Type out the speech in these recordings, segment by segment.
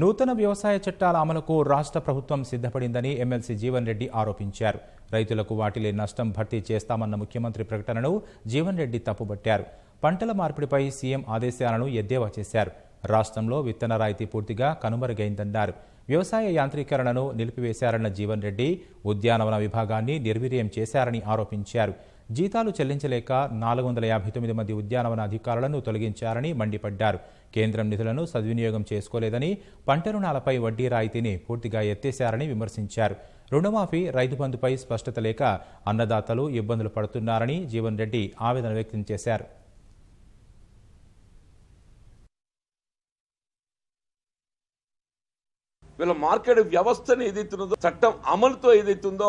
నూతన వ్యవసాయ చట్టాల అమలుకు రాష్ట్ర ప్రభుత్వం సిద్ధపడిందని ఎమ్మెల్సీ జీవన్ రెడ్డి ఆరోపించారు రైతులకు వాటిలే నష్టం భర్తీ చేస్తామన్న ముఖ్యమంత్రి ప్రకటనను జీవన్ రెడ్డి తప్పుబట్టారు పంటల మార్పిడిపై సీఎం ఆదేశాలను ఎద్దేవా చేశారు రాష్ట్రంలో విత్తన రాయితీ పూర్తిగా కనుమరుగైందన్నారు వ్యవసాయ యాంత్రీకరణను నిలిపివేశారన్న జీవన్ రెడ్డి ఉద్యానవన విభాగాన్ని నిర్వీర్యం చేశారని ఆరోపించారు జీతాలు చెల్లించలేక నాలుగు వందల యాభై తొమ్మిది మంది ఉద్యానవన అధికారులను తొలగించారని మండిపడ్డారు కేంద్రం నిధులను సద్వినియోగం చేసుకోలేదని పంట రుణాలపై వడ్డీ రాయితీని పూర్తిగా ఎత్తేశారని విమర్శించారు రుణమాఫీ రైతు బంధుపై స్పష్టత లేక అన్నదాతలు ఇబ్బందులు పడుతున్నారని జీవన్ రెడ్డి ఆవేదన వ్యక్తం చేశారు వీళ్ళ మార్కెట్ వ్యవస్థను ఉందో చట్టం అమలుతో ఏదైతుందో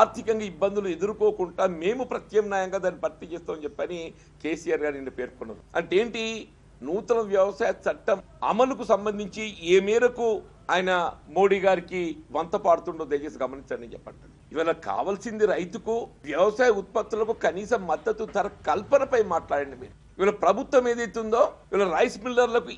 ఆర్థికంగా ఇబ్బందులు ఎదుర్కోకుండా మేము ప్రత్యామ్నాయంగా దాన్ని భర్తీ చేస్తామని చెప్పని కేసీఆర్ గారు నిన్న పేర్కొన్నారు అంటే ఏంటి నూతన వ్యవసాయ చట్టం అమలుకు సంబంధించి ఏ మేరకు ఆయన మోడీ గారికి వంత పాడుతుండో దయచేసి గమనించండి చెప్పండి ఇవాళ కావాల్సింది రైతుకు వ్యవసాయ ఉత్పత్తులకు కనీస మద్దతు ధర కల్పనపై మాట్లాడండి మీరు వీళ్ళ ప్రభుత్వం ఏదైతుందో వీళ్ళ రైస్ మిల్లర్లకు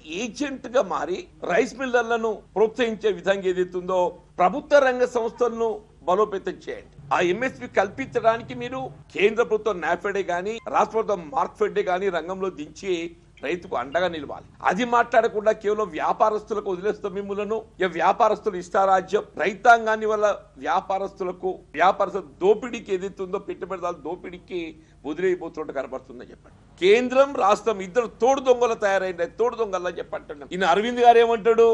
గా మారి రైస్ మిల్లర్లను ప్రోత్సహించే విధంగా ఏదైతుందో ప్రభుత్వ రంగ సంస్థలను బలోపేతం చేయండి ఆ ఎంఎస్పి కల్పించడానికి మీరు కేంద్ర ప్రభుత్వం నాఫెడే కానీ రాష్ట్ర ప్రభుత్వం మార్క్ఫెడ్డే కానీ రంగంలో దించి రైతుకు అండగా నిలవాలి అది మాట్లాడకుండా కేవలం వ్యాపారస్తులకు వదిలేస్తాం మిమ్మలను ఏ వ్యాపారస్తులు ఇష్టారాజ్యం రైతాంగాన్ని వల్ల వ్యాపారస్తులకు వ్యాపారస్తు దోపిడీకి ఏదైతుందో పెట్టుబడిదారు దోపిడీకి వదిలేయబోతున్నట్టు కనబడుతుందని చెప్పండి కేంద్రం రాష్ట్రం ఇద్దరు తోడు దొంగలు తయారైన తోడు అని చెప్పంటున్నాం ఈయన అరవింద్ గారు ఏమంటాడు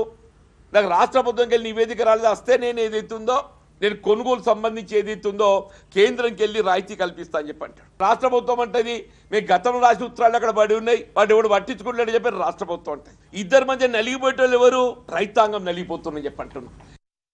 నాకు రాష్ట్ర ప్రభుత్వంకి వెళ్ళి నివేదిక రాలేదు వస్తే నేను ఏదైతుందో నేను కొనుగోలు సంబంధించి ఉందో కేంద్రంకి వెళ్ళి రాయితీ కల్పిస్తా అని చెప్పి రాష్ట్ర ప్రభుత్వం అంటది మీ గతంలో రాసిన ఉత్తరాలు అక్కడ పడి ఉన్నాయి వాడు ఎవడు పట్టించుకుంటాడని చెప్పి రాష్ట్ర ప్రభుత్వం అంటది ఇద్దరి మధ్య నలిగిపోయేటోళ్ళు ఎవరు రైతాంగం నలిగిపోతుందని చెప్పంటున్నాను